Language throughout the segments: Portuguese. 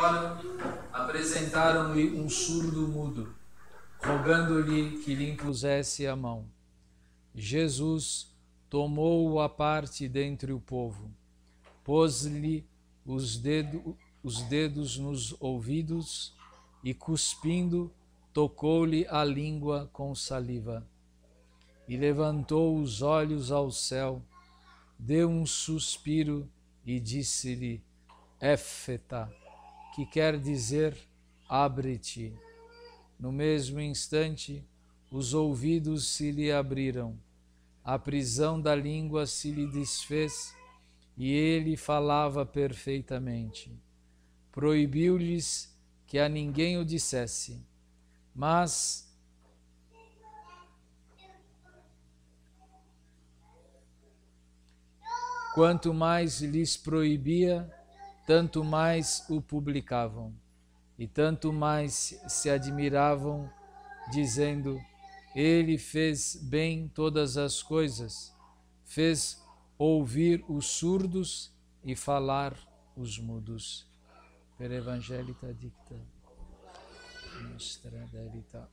fora, apresentaram-lhe um surdo mudo, rogando-lhe que lhe impusesse a mão. Jesus tomou-o à parte dentre o povo, pôs-lhe os, dedo, os dedos nos ouvidos e, cuspindo, tocou-lhe a língua com saliva. E levantou os olhos ao céu, deu um suspiro e disse-lhe: Éfeta, que quer dizer abre-te. No mesmo instante, os ouvidos se lhe abriram, a prisão da língua se lhe desfez e ele falava perfeitamente. Proibiu-lhes que a ninguém o dissesse, mas quanto mais lhes proibia, tanto mais o publicavam e tanto mais se admiravam, dizendo: Ele fez bem todas as coisas, fez ouvir os surdos e falar os mudos. Per Evangelita Dicta Nostra delita.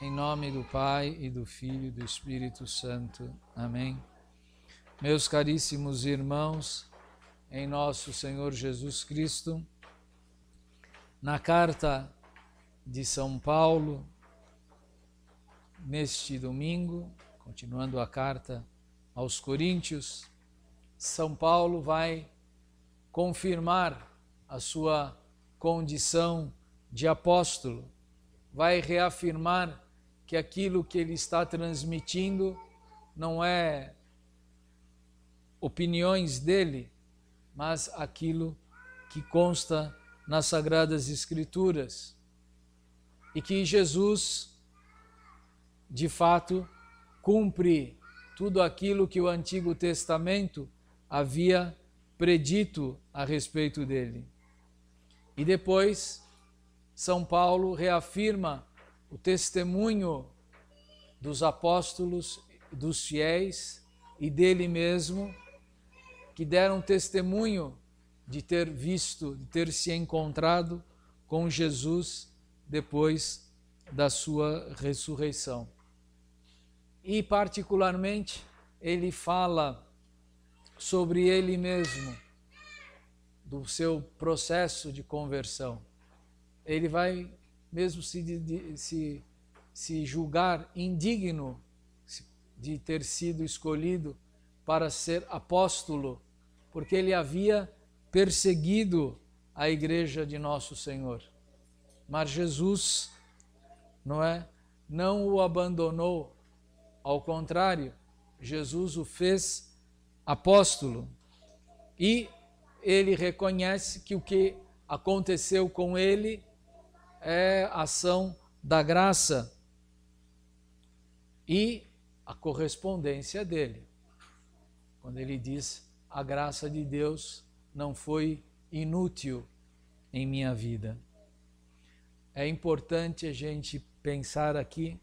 Em nome do Pai e do Filho e do Espírito Santo. Amém. Meus caríssimos irmãos, em nosso Senhor Jesus Cristo, na carta de São Paulo, neste domingo, continuando a carta aos Coríntios, São Paulo vai confirmar a sua condição de apóstolo, vai reafirmar que aquilo que ele está transmitindo não é opiniões dele, mas aquilo que consta nas Sagradas Escrituras. E que Jesus, de fato, cumpre tudo aquilo que o Antigo Testamento havia predito a respeito dele. E depois, São Paulo reafirma o testemunho dos apóstolos, dos fiéis e dele mesmo que deram testemunho de ter visto, de ter se encontrado com Jesus depois da sua ressurreição. E, particularmente, ele fala sobre ele mesmo, do seu processo de conversão. Ele vai mesmo se, se, se julgar indigno de ter sido escolhido para ser apóstolo, porque ele havia perseguido a igreja de nosso Senhor. Mas Jesus, não é, não o abandonou, ao contrário, Jesus o fez apóstolo. E ele reconhece que o que aconteceu com ele é ação da graça e a correspondência dele quando ele diz: A graça de Deus não foi inútil em minha vida. É importante a gente pensar aqui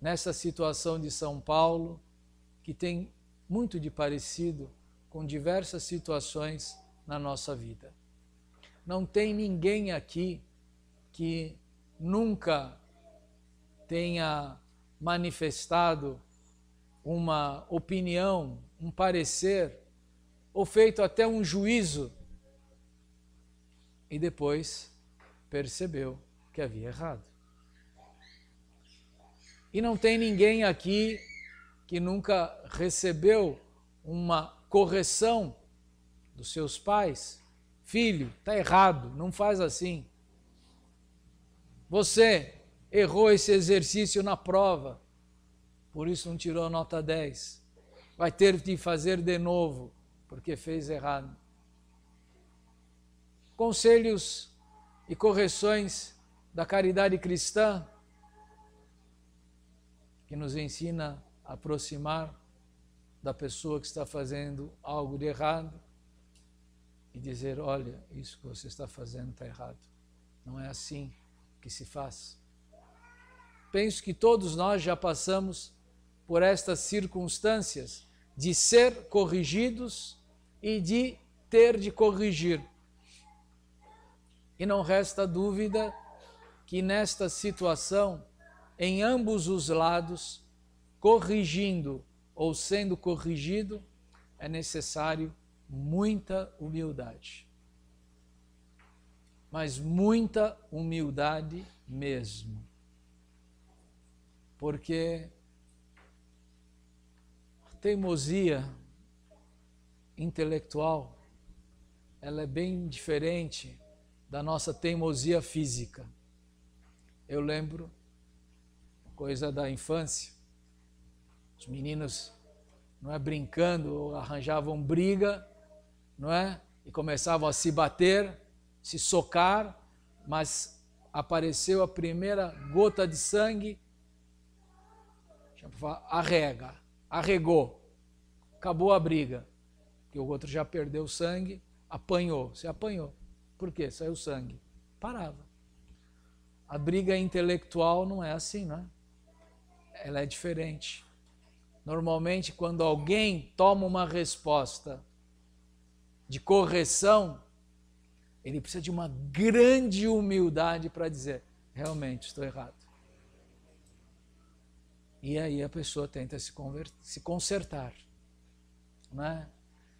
nessa situação de São Paulo, que tem muito de parecido com diversas situações na nossa vida. Não tem ninguém aqui que nunca tenha manifestado uma opinião, um parecer, ou feito até um juízo, e depois percebeu que havia errado. E não tem ninguém aqui que nunca recebeu uma correção dos seus pais. Filho, está errado, não faz assim. Você errou esse exercício na prova por isso não tirou nota 10. Vai ter de fazer de novo, porque fez errado. Conselhos e correções da caridade cristã, que nos ensina a aproximar da pessoa que está fazendo algo de errado e dizer: olha, isso que você está fazendo está errado. Não é assim que se faz. Penso que todos nós já passamos por estas circunstâncias de ser corrigidos e de ter de corrigir. E não resta dúvida que nesta situação, em ambos os lados, corrigindo ou sendo corrigido, é necessário muita humildade. Mas muita humildade mesmo. Porque teimosia intelectual, ela é bem diferente da nossa teimosia física. Eu lembro coisa da infância. Os meninos, não é brincando, arranjavam briga, não é? E começavam a se bater, se socar, mas apareceu a primeira gota de sangue, a rega arregou, acabou a briga, que o outro já perdeu sangue, apanhou, se apanhou. Por quê? Saiu sangue. Parava. A briga intelectual não é assim, né? Ela é diferente. Normalmente, quando alguém toma uma resposta de correção, ele precisa de uma grande humildade para dizer: realmente estou errado. E aí a pessoa tenta se, se consertar. Né?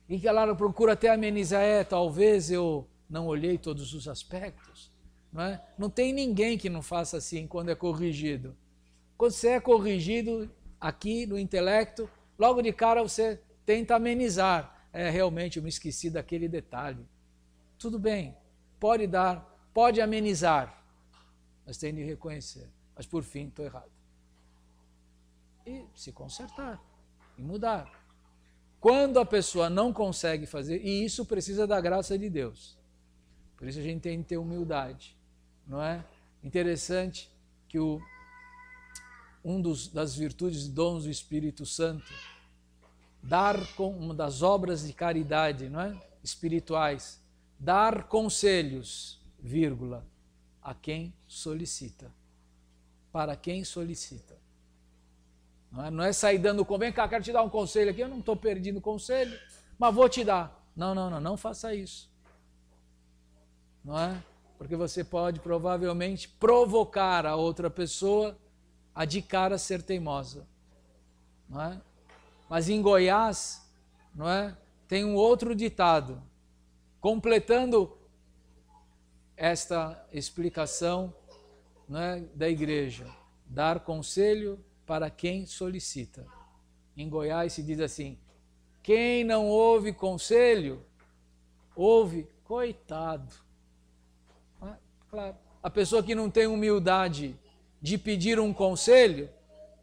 E ela procura até amenizar, é, talvez eu não olhei todos os aspectos. né? não tem ninguém que não faça assim quando é corrigido. Quando você é corrigido aqui no intelecto, logo de cara você tenta amenizar. É, realmente, eu me esqueci daquele detalhe. Tudo bem, pode dar, pode amenizar, mas tem de reconhecer. Mas por fim, estou errado e se consertar e mudar. Quando a pessoa não consegue fazer, e isso precisa da graça de Deus. Por isso a gente tem que ter humildade, não é? Interessante que o, um dos, das virtudes e dons do Espírito Santo, dar com uma das obras de caridade, não é? Espirituais, dar conselhos, vírgula, a quem solicita. Para quem solicita. Não é, não é sair dando conselho, vem cá, quero te dar um conselho aqui, eu não estou perdendo conselho, mas vou te dar. Não, não, não, não faça isso. Não é? Porque você pode provavelmente provocar a outra pessoa a de cara ser teimosa. Não é? Mas em Goiás, não é? Tem um outro ditado, completando esta explicação não é, da igreja: dar conselho para quem solicita. Em Goiás se diz assim: quem não ouve conselho, ouve coitado. Ah, claro. A pessoa que não tem humildade de pedir um conselho,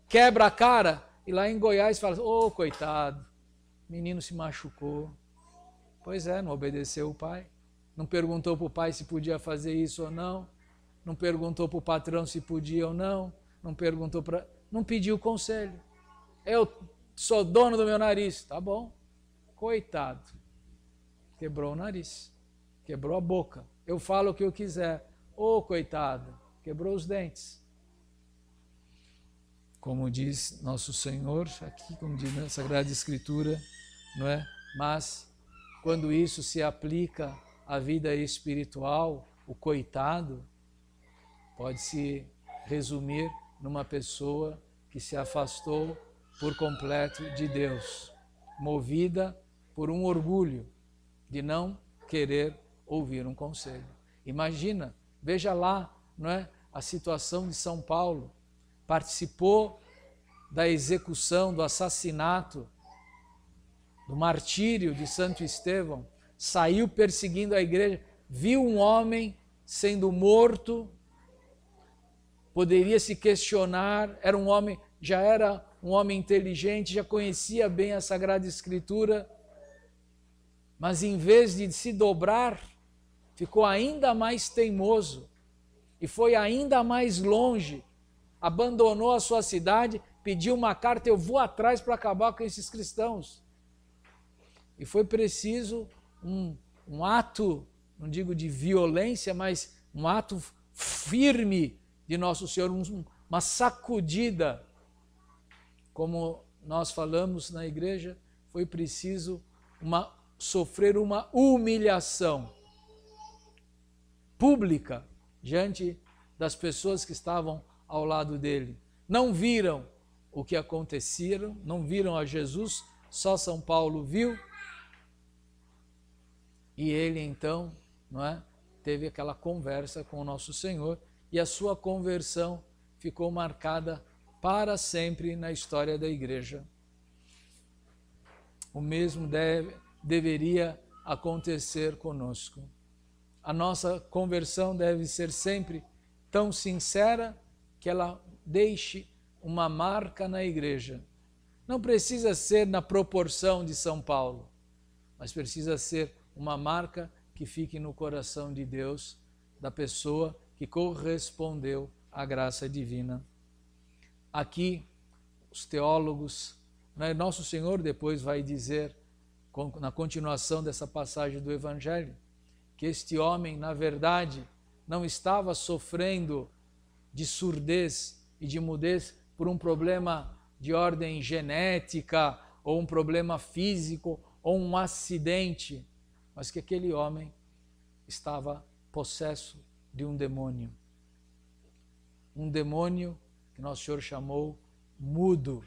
quebra a cara e lá em Goiás fala: ô oh, coitado, menino se machucou. Pois é, não obedeceu o pai. Não perguntou para o pai se podia fazer isso ou não. Não perguntou para o patrão se podia ou não. Não perguntou para não pediu conselho. Eu sou dono do meu nariz. Tá bom. Coitado. Quebrou o nariz. Quebrou a boca. Eu falo o que eu quiser. Ô, oh, coitado. Quebrou os dentes. Como diz nosso Senhor, aqui, como diz na Sagrada Escritura, não é? Mas quando isso se aplica à vida espiritual, o coitado pode se resumir numa pessoa que se afastou por completo de Deus, movida por um orgulho de não querer ouvir um conselho. Imagina, veja lá, não é, a situação de São Paulo. Participou da execução, do assassinato, do martírio de Santo Estevão, saiu perseguindo a igreja, viu um homem sendo morto poderia se questionar, era um homem, já era um homem inteligente, já conhecia bem a Sagrada Escritura, mas em vez de se dobrar, ficou ainda mais teimoso e foi ainda mais longe, abandonou a sua cidade, pediu uma carta, eu vou atrás para acabar com esses cristãos. E foi preciso um, um ato, não digo de violência, mas um ato firme de Nosso Senhor uma sacudida. Como nós falamos na igreja, foi preciso uma, sofrer uma humilhação pública diante das pessoas que estavam ao lado dele. Não viram o que aconteceram, não viram a Jesus, só São Paulo viu. E ele então, não é, teve aquela conversa com o nosso Senhor e a sua conversão ficou marcada para sempre na história da igreja. O mesmo deve, deveria acontecer conosco. A nossa conversão deve ser sempre tão sincera que ela deixe uma marca na igreja. Não precisa ser na proporção de São Paulo, mas precisa ser uma marca que fique no coração de Deus, da pessoa que correspondeu à graça divina. Aqui, os teólogos, né? Nosso Senhor depois vai dizer, na continuação dessa passagem do Evangelho, que este homem, na verdade, não estava sofrendo de surdez e de mudez por um problema de ordem genética ou um problema físico ou um acidente, mas que aquele homem estava possesso de um demônio. Um demônio que Nosso Senhor chamou mudo.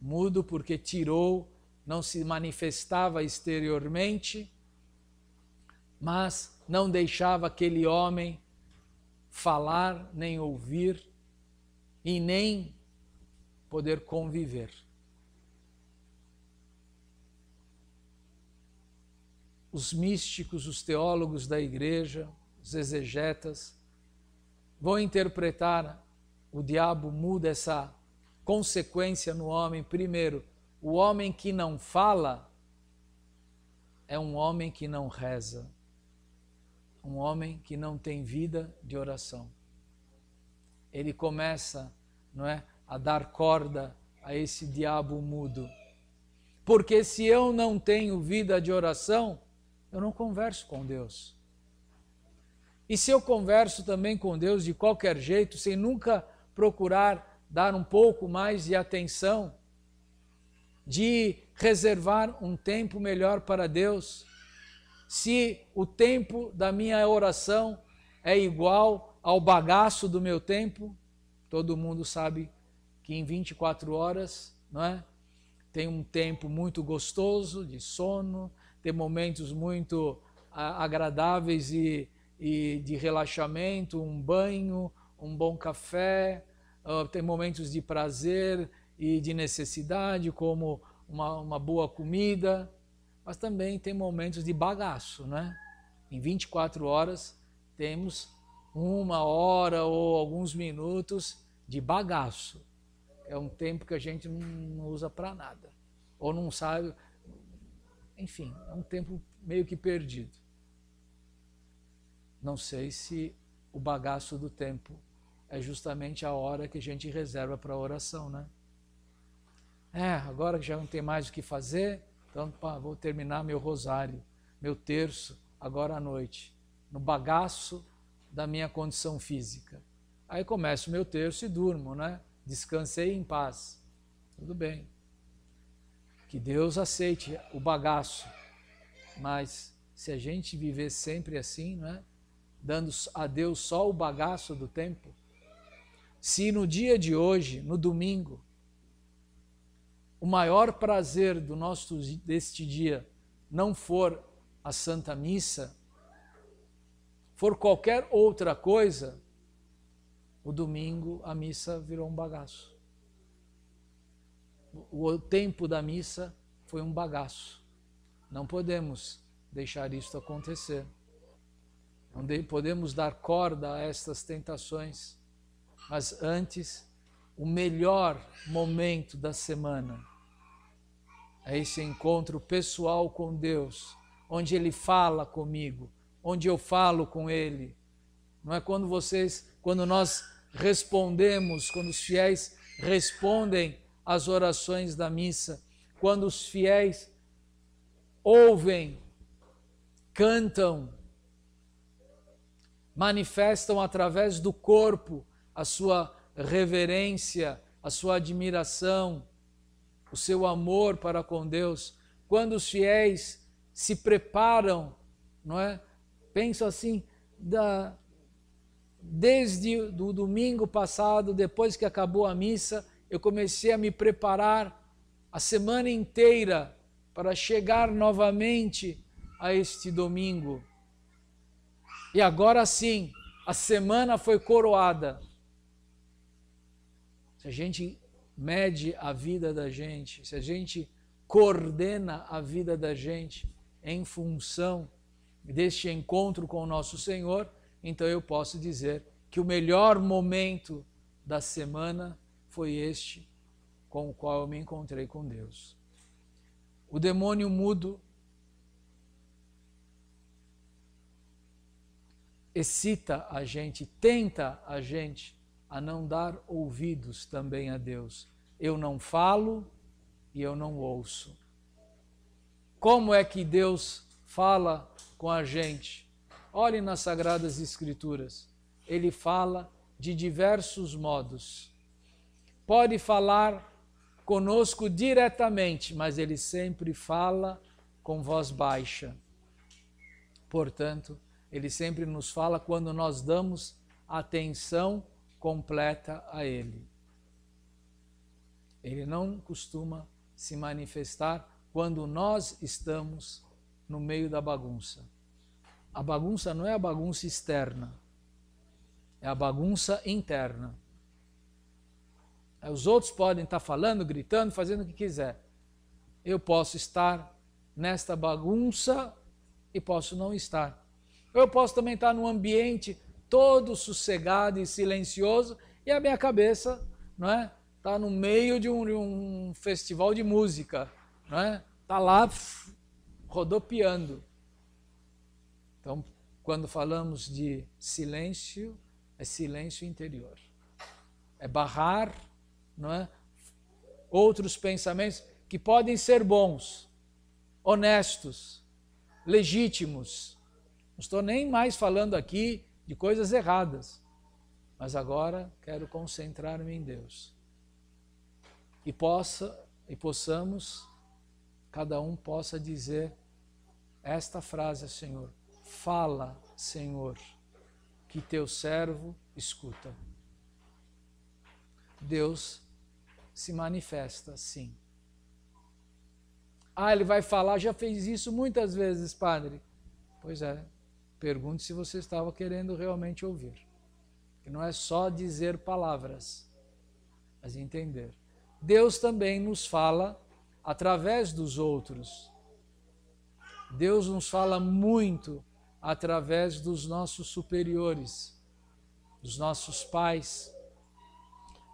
Mudo porque tirou, não se manifestava exteriormente, mas não deixava aquele homem falar, nem ouvir e nem poder conviver. Os místicos, os teólogos da igreja, os exegetas, vão interpretar. O diabo muda essa consequência no homem. Primeiro, o homem que não fala é um homem que não reza, um homem que não tem vida de oração. Ele começa, não é, a dar corda a esse diabo mudo. Porque se eu não tenho vida de oração, eu não converso com Deus. E se eu converso também com Deus de qualquer jeito, sem nunca procurar dar um pouco mais de atenção, de reservar um tempo melhor para Deus, se o tempo da minha oração é igual ao bagaço do meu tempo, todo mundo sabe que em 24 horas, não é? Tem um tempo muito gostoso de sono, tem momentos muito ah, agradáveis e e de relaxamento, um banho, um bom café, uh, tem momentos de prazer e de necessidade, como uma, uma boa comida, mas também tem momentos de bagaço, né? Em 24 horas temos uma hora ou alguns minutos de bagaço. É um tempo que a gente não usa para nada. Ou não sabe. Enfim, é um tempo meio que perdido. Não sei se o bagaço do tempo é justamente a hora que a gente reserva para a oração, né? É, agora que já não tem mais o que fazer, então pá, vou terminar meu rosário, meu terço, agora à noite, no bagaço da minha condição física. Aí começo meu terço e durmo, né? Descansei em paz. Tudo bem. Que Deus aceite o bagaço. Mas se a gente viver sempre assim, né? dando a Deus só o bagaço do tempo? Se no dia de hoje, no domingo, o maior prazer do nosso deste dia não for a Santa Missa, for qualquer outra coisa, o domingo a missa virou um bagaço. O tempo da missa foi um bagaço. Não podemos deixar isso acontecer onde podemos dar corda a estas tentações, mas antes, o melhor momento da semana é esse encontro pessoal com Deus, onde Ele fala comigo, onde eu falo com Ele. Não é quando vocês, quando nós respondemos, quando os fiéis respondem às orações da missa, quando os fiéis ouvem, cantam, manifestam através do corpo a sua reverência, a sua admiração, o seu amor para com Deus. Quando os fiéis se preparam, não é? Penso assim, da, desde o domingo passado, depois que acabou a missa, eu comecei a me preparar a semana inteira para chegar novamente a este domingo. E agora sim, a semana foi coroada. Se a gente mede a vida da gente, se a gente coordena a vida da gente em função deste encontro com o nosso Senhor, então eu posso dizer que o melhor momento da semana foi este com o qual eu me encontrei com Deus. O demônio mudo excita a gente, tenta a gente a não dar ouvidos também a Deus. Eu não falo e eu não ouço. Como é que Deus fala com a gente? Olhe nas Sagradas Escrituras. Ele fala de diversos modos. Pode falar conosco diretamente, mas ele sempre fala com voz baixa. Portanto, ele sempre nos fala quando nós damos atenção completa a Ele. Ele não costuma se manifestar quando nós estamos no meio da bagunça. A bagunça não é a bagunça externa, é a bagunça interna. Os outros podem estar falando, gritando, fazendo o que quiser. Eu posso estar nesta bagunça e posso não estar. Eu posso também estar num ambiente todo sossegado e silencioso e a minha cabeça, não é? Tá no meio de um, de um festival de música, não é? Tá lá rodopiando. Então, quando falamos de silêncio, é silêncio interior. É barrar, não é? Outros pensamentos que podem ser bons, honestos, legítimos, não estou nem mais falando aqui de coisas erradas, mas agora quero concentrar-me em Deus. E possa e possamos cada um possa dizer esta frase, Senhor: Fala, Senhor, que teu servo escuta. Deus se manifesta, sim. Ah, ele vai falar, já fez isso muitas vezes, padre. Pois é, Pergunte se você estava querendo realmente ouvir. Que não é só dizer palavras, mas entender. Deus também nos fala através dos outros. Deus nos fala muito através dos nossos superiores, dos nossos pais,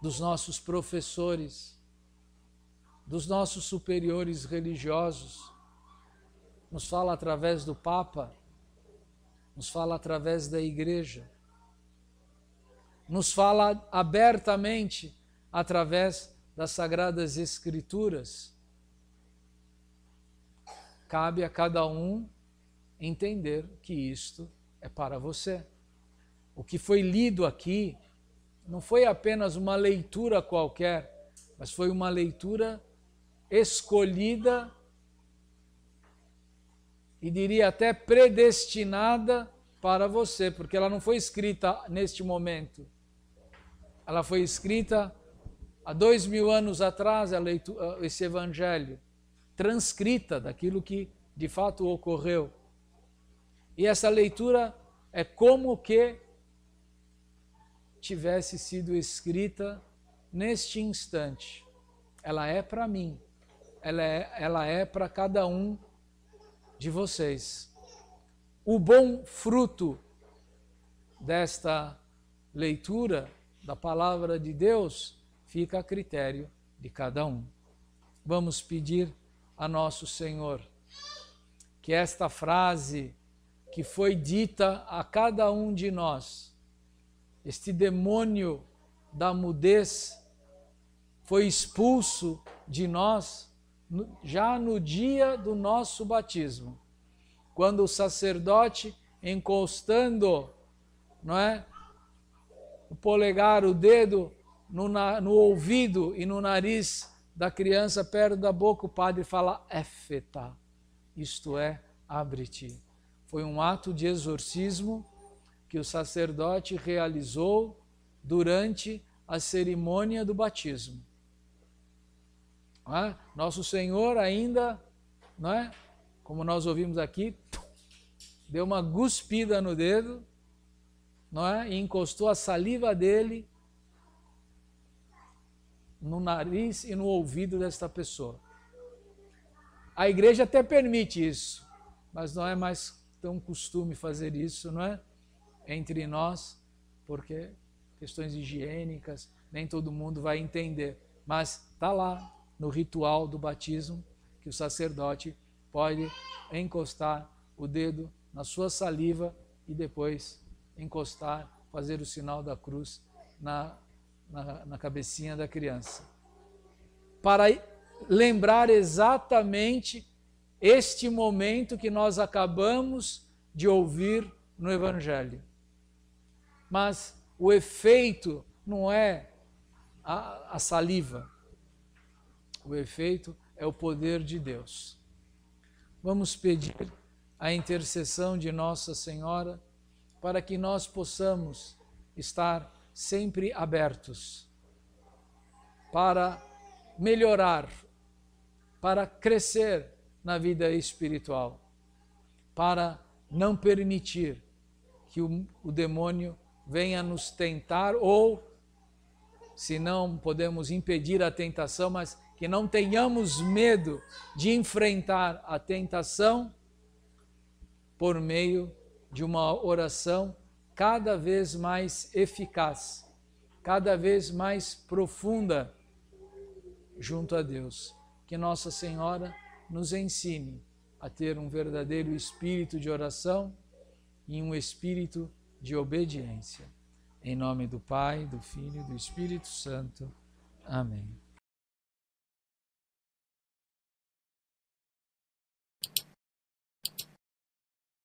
dos nossos professores, dos nossos superiores religiosos. Nos fala através do Papa, nos fala através da igreja, nos fala abertamente através das Sagradas Escrituras. Cabe a cada um entender que isto é para você. O que foi lido aqui não foi apenas uma leitura qualquer, mas foi uma leitura escolhida e diria até predestinada para você, porque ela não foi escrita neste momento. Ela foi escrita há dois mil anos atrás, leitura, esse evangelho, transcrita daquilo que de fato ocorreu. E essa leitura é como que tivesse sido escrita neste instante. Ela é para mim, ela é, ela é para cada um de vocês o bom fruto desta leitura da palavra de Deus fica a critério de cada um. Vamos pedir a nosso Senhor que esta frase que foi dita a cada um de nós, este demônio da mudez foi expulso de nós já no dia do nosso batismo, quando o sacerdote, encostando não é, o polegar, o dedo no, no ouvido e no nariz da criança, perto da boca, o padre fala éfeta, isto é, abre-te. Foi um ato de exorcismo que o sacerdote realizou durante a cerimônia do batismo. É? Nosso Senhor ainda, não é? como nós ouvimos aqui, deu uma guspida no dedo não é? e encostou a saliva dele no nariz e no ouvido desta pessoa. A igreja até permite isso, mas não é mais tão costume fazer isso, não é? Entre nós, porque questões higiênicas, nem todo mundo vai entender. Mas está lá, no ritual do batismo, que o sacerdote pode encostar o dedo na sua saliva e depois encostar, fazer o sinal da cruz na, na, na cabecinha da criança. Para lembrar exatamente este momento que nós acabamos de ouvir no Evangelho. Mas o efeito não é a, a saliva, com efeito, é o poder de Deus. Vamos pedir a intercessão de Nossa Senhora para que nós possamos estar sempre abertos para melhorar, para crescer na vida espiritual, para não permitir que o, o demônio venha nos tentar ou se não podemos impedir a tentação, mas que não tenhamos medo de enfrentar a tentação por meio de uma oração cada vez mais eficaz, cada vez mais profunda junto a Deus. Que Nossa Senhora nos ensine a ter um verdadeiro espírito de oração e um espírito de obediência. Em nome do Pai, do Filho e do Espírito Santo. Amém.